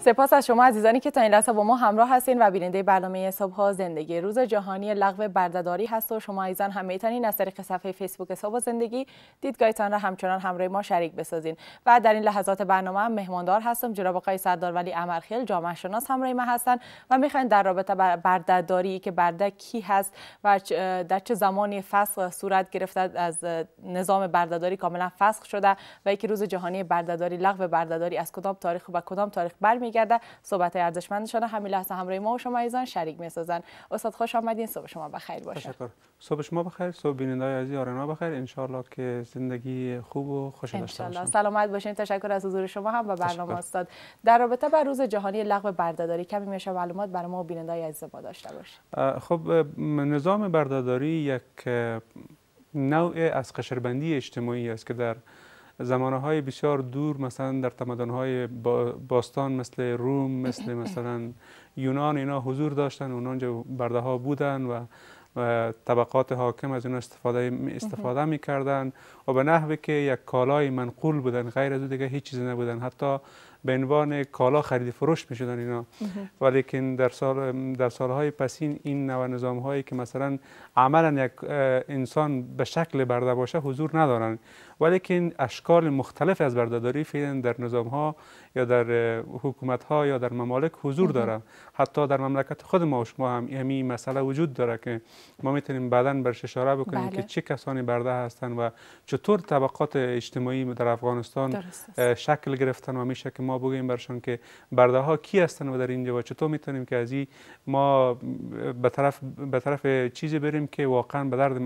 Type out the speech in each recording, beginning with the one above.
سپاس از شما عزیزانی که تا این لحظه با ما همراه هستین و بیننده برنامه صبح زندگی روز جهانی لغو بردهداری هست و شما عزیزان هم میتونین از طریق صفحه فیسبوک صبح زندگی دیدگاهتان را همچنان همراه ما شریک بسازین و در این لحظات برنامه هم مهماندار هستم جناب آقای سردار ولی امرخیل جامعه شناس همراه ما هستن و میخواین در رابطه بردهداری که برده کی هست و در چه زمانی فسخ صورت گرفته از نظام بردهداری کاملا فسخ شده و یک روز جهانی بردهداری لغو بردهداری از کدام تاریخ و کدام تاریخ برمی برمیگرده صحبت ارزشمندشان همین لحظه همراه ما و شما ایزان شریک میسازن استاد خوش آمدین صبح شما بخیر باشه تشکر صبح شما بخیر صبح بینندای عزیز آرنا بخیر ان که زندگی خوب و خوش داشته باشین سلامت باشین تشکر از حضور شما هم و برنامه استاد در رابطه با روز جهانی لغو بردهداری کمی میشه معلومات برای ما و بینندای عزیز ما داشته باشید خب نظام بردهداری یک نوع از قشربندی اجتماعی است که در زمانه های بسیار دور مثلا در تمدن های باستان مثل روم مثل مثلا یونان اینا حضور داشتن اونجا برده ها بودن و طبقات حاکم از اینا استفاده استفاده میکردن و به نحوی که یک کالای منقول بودن غیر از دیگه هیچ چیزی نبودن حتی به عنوان کالا خرید فروش میشدن اینا ولیکن در سال در سالهای پسین این نوع نظام هایی که مثلا عملا یک انسان به شکل برده باشه حضور ندارن ولیکن اشکال مختلف از بردهداری فعلا در نظام ها یا در حکومت ها یا در ممالک حضور داره حتی در مملکت خود ما و شما هم همین یعنی مسئله وجود داره که ما میتونیم بعدا برش اشاره بکنیم که بله. چه کسانی برده هستند و چطور طبقات اجتماعی در افغانستان شکل گرفتن و میشه که ما بگیم برشان که برده ها کی هستن و در اینجا و چطور میتونیم که از این ما به طرف به طرف چیزی بریم که واقعا به درد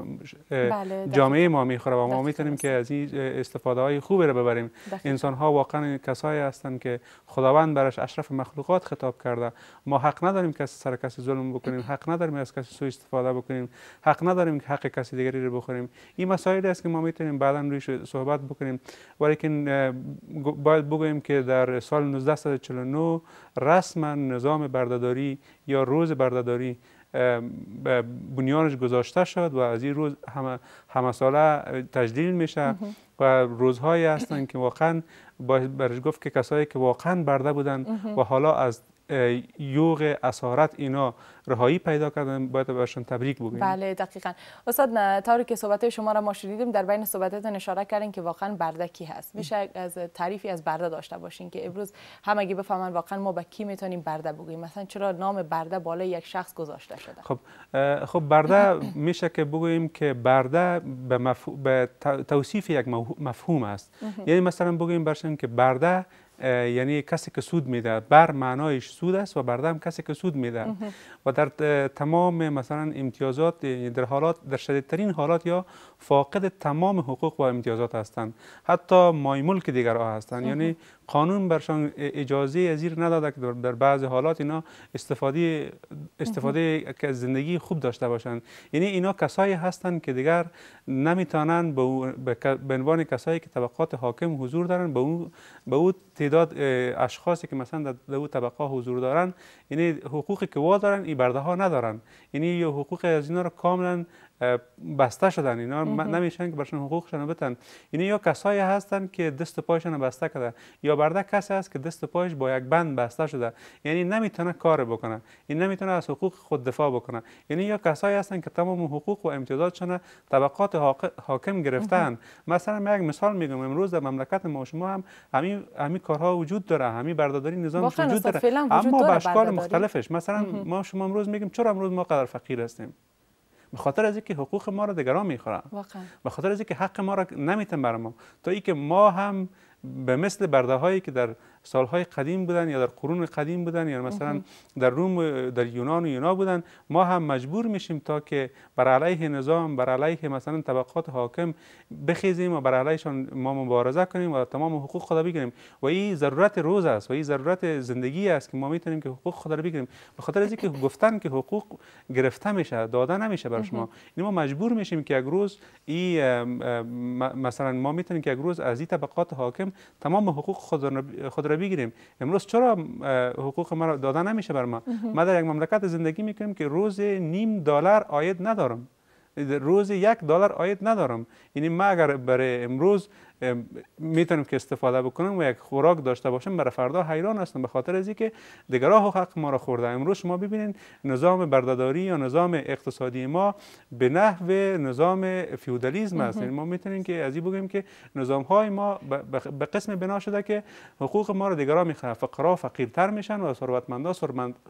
بله، جامعه ما میخوره و ما میتونیم که از این استفاده های خوبی رو ببریم انسان ها واقعا کسایی هستند که خداوند برش اشرف مخلوقات خطاب کرده ما حق نداریم که سر کسی ظلم بکنیم حق نداریم از کسی سوء استفاده بکنیم حق نداریم که حق کسی دیگری رو بخوریم این مسائلی است که ما میتونیم بعدا رویش صحبت بکنیم ولیکن باید بگویم که در سال 1949 رسما نظام بردهداری یا روز بردهداری بنیانش گذاشته شد و از این روز همه, همه ساله تجلیل میشه و روزهایی هستند که واقعا باید برش گفت که کسایی که واقعا برده بودن و حالا از یوغ اسارت اینا رهایی پیدا کردن باید بهشون تبریک بگیم بله دقیقا استاد تاری که صحبت شما را ما شنیدیم در بین صحبتتان اشاره کردین که واقعا برده کی هست میشه از تعریفی از برده داشته باشین که امروز همگی بفهمن واقعا ما به کی میتونیم برده بگیم مثلا چرا نام برده بالای یک شخص گذاشته شده خب خب برده میشه که بگوییم که برده به, به توصیف یک مفهوم است یعنی مثلا بگوییم برشن که برده یعنی کسی که سود میده بر معنایش سود است و بردم کسی که سود میده و در تمام مثلا امتیازات یعنی در حالات در شدیدترین حالات یا فاقد تمام حقوق و امتیازات هستند حتی مای که دیگر ها هستند یعنی قانون برشان اجازه ازیر نداده که در بعض حالات اینا استفاده استفاده که زندگی خوب داشته باشند یعنی اینا کسایی هستند که دیگر نمیتونن به عنوان کسایی که طبقات حاکم حضور دارن به اون به او تعداد اشخاصی که مثلا در او طبقه حضور دارن یعنی حقوقی که وا دارن این برده ها ندارن یعنی حقوق از اینا رو کاملا بسته شدن اینا نمیشن که برشون حقوقشان بتن اینا یا کسایی هستن که دست پایشان بسته کرده یا برده کسی هست که دست پایش با یک بند بسته شده یعنی نمیتونه کار بکنه این نمیتونه از حقوق خود دفاع بکنه یعنی یا کسایی هستن که تمام حقوق و امتیازاتشان طبقات حاکم گرفتن مثلا یک مثال میگم امروز در مملکت ما شما هم همین همی کارها وجود داره همین برداداری نظام وجود داره اما به اشکال مختلفش مثلا ما شما امروز میگیم چرا امروز ما قدر فقیر هستیم به خاطر از اینکه حقوق ما را دیگران میخورن به خاطر از اینکه حق ما را نمیتن بر ما تا اینکه ما هم به مثل برده هایی که در سالهای قدیم بودن یا در قرون قدیم بودن یا یعنی مثلا در روم در یونان و یونا بودن ما هم مجبور میشیم تا که بر علیه نظام بر علیه مثلا طبقات حاکم بخیزیم و بر علیهشان ما مبارزه کنیم و تمام حقوق خود بگیریم و این ضرورت روز است و این ضرورت زندگی است که ما میتونیم که حقوق خود را بگیریم به خاطر از اینکه گفتن که حقوق گرفته میشه داده نمیشه بر شما این یعنی ما مجبور میشیم که یک روز این مثلا ما میتونیم که یک روز از این طبقات حاکم تمام حقوق خود را را بگیریم امروز چرا حقوق ما داده نمیشه بر ما ما در یک مملکت زندگی میکنیم که روز نیم دلار آید ندارم روز یک دلار آید ندارم یعنی ما اگر برای امروز میتونیم که استفاده بکنیم و یک خوراک داشته باشیم برای فردا حیران هستم به خاطر از اینکه دیگرها حق ما را خورده امروز شما ببینید نظام بردهداری یا نظام اقتصادی ما به نحو نظام فیودالیسم است یعنی ما میتونیم که از این بگیم که نظام های ما به قسم بنا شده که حقوق ما را دیگرها میخوان فقرا فقیرتر میشن و ثروتمندا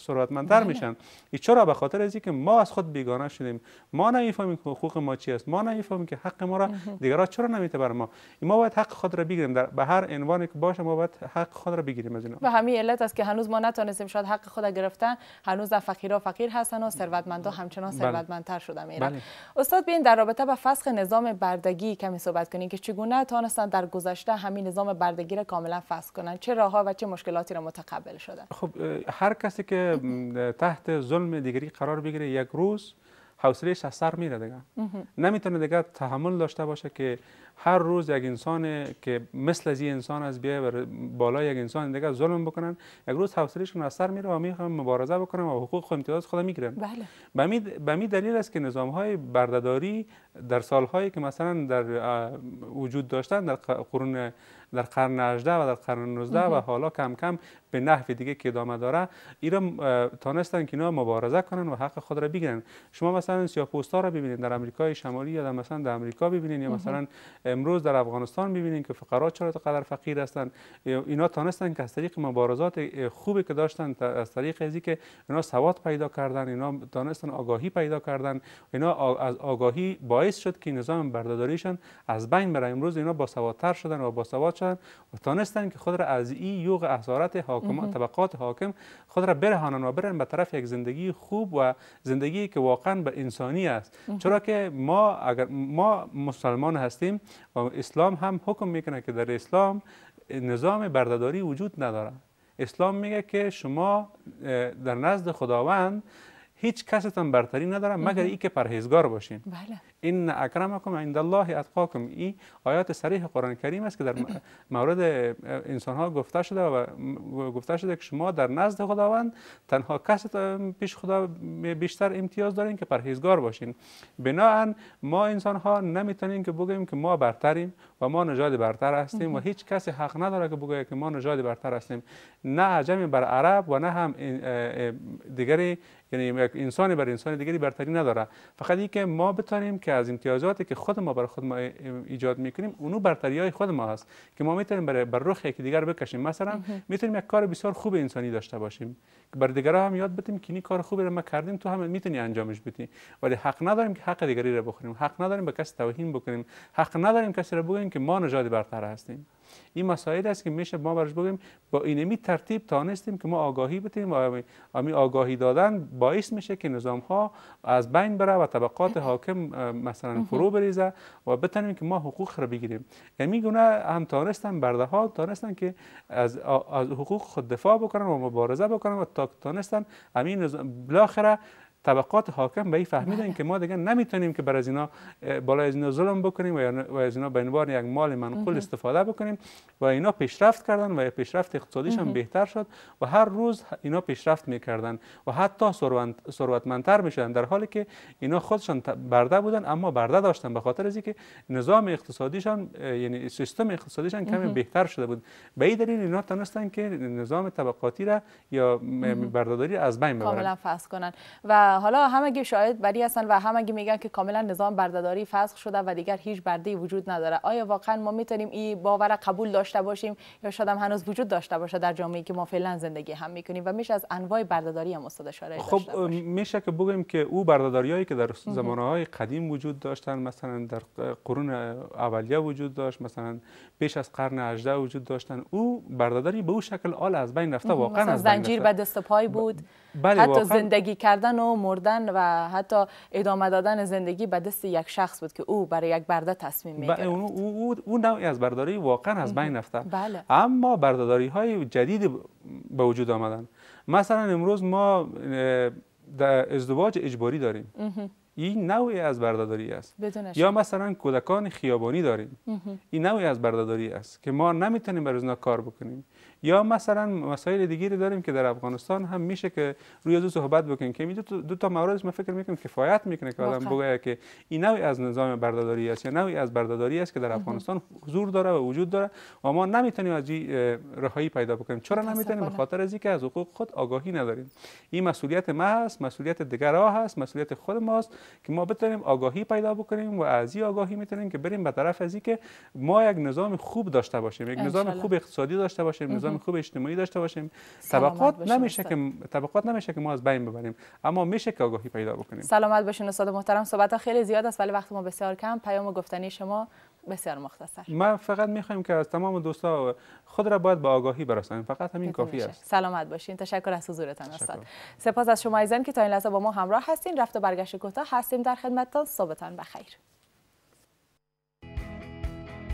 ثروتمندتر بله. میشن این چرا به خاطر از که ما از خود بیگانه شدیم ما نمیفهمیم حقوق ما چی است ما نمیفهمیم که حق ما را دیگرا چرا نمیته بر ما ما باید حق خود را بگیریم در به هر عنوانی که باشه ما باید حق خود را بگیریم از اینا و همین علت است که هنوز ما نتونستیم شاید حق خود را گرفتن هنوز در فقیرها فقیر هستند و ثروتمندا همچنان بله. ثروتمندتر شده بله. میرن استاد بین در رابطه با فسخ نظام بردگی کمی صحبت کنید که چگونه توانستند در گذشته همین نظام بردگی را کاملا فسخ کنند چه راهها و چه مشکلاتی را متقبل شدن خب هر کسی که تحت ظلم دیگری قرار بگیره یک روز حوصلهش از سر میره دیگه نمیتونه دیگه تحمل داشته باشه که هر روز یک انسان که مثل از این انسان از بیای و بالا یک انسان دیگه ظلم بکنن یک روز حوصلهشون از سر میره و میخوام مبارزه بکنم و حقوق خود امتیاز خودم میگیرم بله به می دلیل است که نظام های بردهداری در سال هایی که مثلا در وجود داشتن در قرون در قرن 18 و در قرن 19 و حالا کم کم به نحو دیگه که ادامه داره اینا تانستن که اینا مبارزه کنن و حق خود را بگیرن شما مثلا سیاپوستا را ببینید در امریکای شمالی یا مثلا در امریکا ببینید یا مثلا امروز در افغانستان میبینیم که فقرا چرا قدر فقیر هستند اینا تانستن که از طریق مبارزات خوبی که داشتن از طریق ازی که اینا سواد پیدا کردن اینا تانستند آگاهی پیدا کردن اینا از آگاهی باعث شد که نظام بردهداریشان از بین بره امروز اینا سوادتر شدن و باسواد شدن و تانستن که خود را از این یوغ اسارت حاکم طبقات حاکم خود را برهانن و برن به طرف یک زندگی خوب و زندگی که واقعا به انسانی است چرا که ما اگر ما مسلمان هستیم و اسلام هم حکم میکنه که در اسلام نظام بردهداری وجود نداره اسلام میگه که شما در نزد خداوند هیچ کستان برتری نداره مگر ای که پرهیزگار باشین بله. این اکرمکم عند الله اتقاکم این آیات صریح قرآن کریم است که در مورد انسان ها گفته شده و گفته شده که شما در نزد خداوند تنها کسی پیش خدا بیشتر امتیاز دارین که پرهیزگار باشین بناهن ما انسان ها نمیتونیم که بگیم که ما برتریم و ما نژاد برتر هستیم و هیچ کسی حق نداره که بگه که ما نژاد برتر هستیم نه عجمی بر عرب و نه هم دیگری یعنی یک انسان بر انسان دیگری برتری نداره فقط این که ما بتانیم که از امتیازاتی که خود ما بر خود ما ایجاد میکنیم اونو برتری های خود ما هست که ما میتونیم بر, بر یکی دیگر بکشیم مثلا میتونیم یک کار بسیار خوب انسانی داشته باشیم بر دیگرا هم یاد بدیم که این کار خوبی رو ما کردیم تو هم میتونی انجامش بدی ولی حق نداریم که حق دیگری رو بخوریم حق نداریم به کسی توهین بکنیم حق نداریم کسی رو بگوییم که ما نژاد برتر هستیم این مسائل است که میشه ما برش بگیم با اینمی ترتیب تانستیم که ما آگاهی بتیم و امی آگاهی دادن باعث میشه که نظام ها از بین بره و طبقات حاکم مثلا فرو بریزه و بتونیم که ما حقوق را بگیریم یعنی گونه هم تانستن برده ها تانستن که از, از حقوق خود دفاع بکنن و مبارزه بکنن و تا تانستن همین بالاخره طبقات حاکم به این فهمیدن بله. که ما دیگه نمیتونیم که بر از اینا بالا از ظلم بکنیم و از اینا به عنوان یک مال منقول استفاده بکنیم و اینا پیشرفت کردن و پیشرفت اقتصادیش هم بهتر شد و هر روز اینا پیشرفت میکردن و حتی ثروتمندتر میشدن در حالی که اینا خودشان برده بودن اما برده داشتن به خاطر از اینکه نظام اقتصادیشان یعنی سیستم اقتصادیشان کمی بهتر شده بود به این دلیل اینا تونستن که نظام طبقاتی را یا بردهداری از بین ببرن کاملا فصل و حالا همگی شاید بری هستن و همگی میگن که کاملا نظام بردهداری فسخ شده و دیگر هیچ برده وجود نداره آیا واقعا ما میتونیم این باور قبول داشته باشیم یا شاید هم هنوز وجود داشته باشه در جامعه که ما فعلا زندگی هم میکنیم و میشه از انواع بردهداری هم استاد خب میشه که بگیم که او بردهداریایی که در زمانهای های قدیم وجود داشتن مثلا در قرون اولیه وجود داشت مثلا پیش از قرن 18 وجود داشتن او بردهداری به او شکل آل از بین رفته واقعا از زنجیر به دست پای بود بله، حتی زندگی کردن و مردن و حتی ادامه دادن زندگی به دست یک شخص بود که او برای یک برده تصمیم اون او, او, او نوعی از برداری واقعا از بین رفته بله. اما برداری های جدید به وجود آمدن مثلا امروز ما در ازدواج اجباری داریم این نوعی از بردهداری است یا مثلا کودکان خیابانی داریم این نوعی از بردهداری است که ما نمیتونیم بر کار بکنیم یا مثلا مسائل دیگری داریم که در افغانستان هم میشه که روی از صحبت بکنیم که دو دو تا موارد من فکر میکنم کفایت میکنه که آدم بگه که این نوعی از نظام بردهداری است یا نوعی از بردهداری است که در افغانستان حضور داره و وجود داره و ما نمیتونیم از رهایی پیدا بکنیم چرا نمیتونیم به خاطر از اینکه از حقوق خود آگاهی نداریم این مسئولیت ما است مسئولیت دیگرا هست مسئولیت خود ماست که ما بتونیم آگاهی پیدا بکنیم و از آگاهی میتونیم که بریم به طرف از ما یک نظام خوب داشته باشیم یک نظام خوب اقتصادی داشته باشیم خوب اجتماعی داشته باشیم طبقات نمیشه که طبقات نمیشه که ما از بین ببریم اما میشه که آگاهی پیدا بکنیم سلامت باشین استاد محترم صحبت خیلی زیاد است ولی وقت ما بسیار کم پیام و گفتنی شما بسیار مختصر ما فقط میخوایم که از تمام دوستا خود را باید با آگاهی برسانیم فقط همین کافی است سلامت باشین تشکر از حضورتان استاد سپاس از شما ایزن که تا این لحظه با ما همراه هستین رفت و برگشت کوتاه هستیم در خدمتتان صبحتان بخیر